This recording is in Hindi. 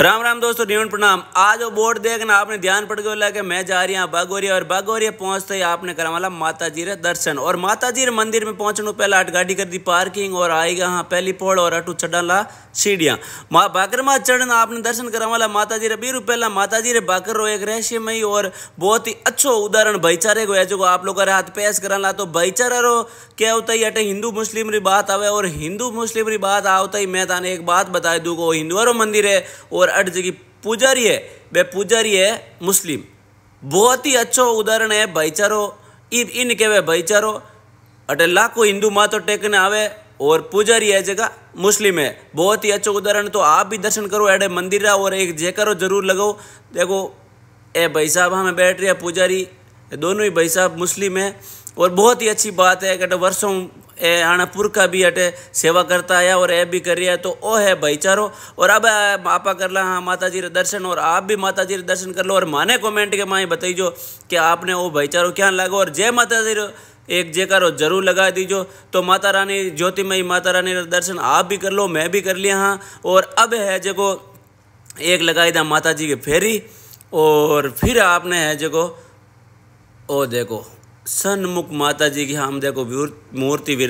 राम राम दोस्तों न्यून प्रणाम आज वो बोर्ड देखना आपने ध्यान पड़ गया कि मैं जा रही हूँ बागोरिया और बागोरिया पहुंचते ही आपने करा वाला माता जी रे दर्शन और माता जी मंदिर में पहुंचने पहले आठ गाड़ी कर दी पार्किंग और आएगा हाँ पहली पोड़ और अटू चढ़ाला सीढ़ियाँ माँ बाकरमा चढ़ आपने दर्शन वाला माता जी रे बीरू पहला माता जी रे बाकर एक रहस्यमयी और बहुत ही अच्छो उदाहरण भाईचारे को है जो आप लोग हाथ पेश ला तो भाईचारा रो क्या होता है अटे हिंदू मुस्लिम री बात आवे और हिंदू मुस्लिम री बात आवता तो ही मैं ताने एक बात बता दू को हिंदुआरो मंदिर है और और अठ जगह पुजारी है बे पुजारी है मुस्लिम बहुत ही अच्छो उदाहरण है भाईचारो ईब इन कहवे भाईचारो अटे लाखों हिंदू मातो टेकने आवे और पुजारी है जगह मुस्लिम है बहुत ही अच्छा उदाहरण तो आप भी दर्शन करो एडे मंदिर रहा और एक जेकरो जरूर लगाओ देखो ए भाई साहब हमें बैठ रहे पुजारी दोनों ही भाई साहब मुस्लिम है और बहुत ही अच्छी बात है कि वर्षों ए आणपुर का भी अटे सेवा करता आया और ए भी कर रहा है तो ओ है भाईचारो और अब आपा कर ला हाँ माता जी दर्शन और आप भी माता जी दर्शन कर लो और माने कमेंट के माए बताइजो कि आपने वो भाईचारो क्या लगा और जय माता जी एक जयकारो जरूर लगा दीजो तो माता रानी ज्योतिमयी माता रानी दर्शन आप भी कर लो मैं भी कर लिया हाँ और अब है जो एक लगाई था माता जी की फेरी और फिर आपने है जगो ओ देखो सन्मुख माता जी की हम देखो मूर्ति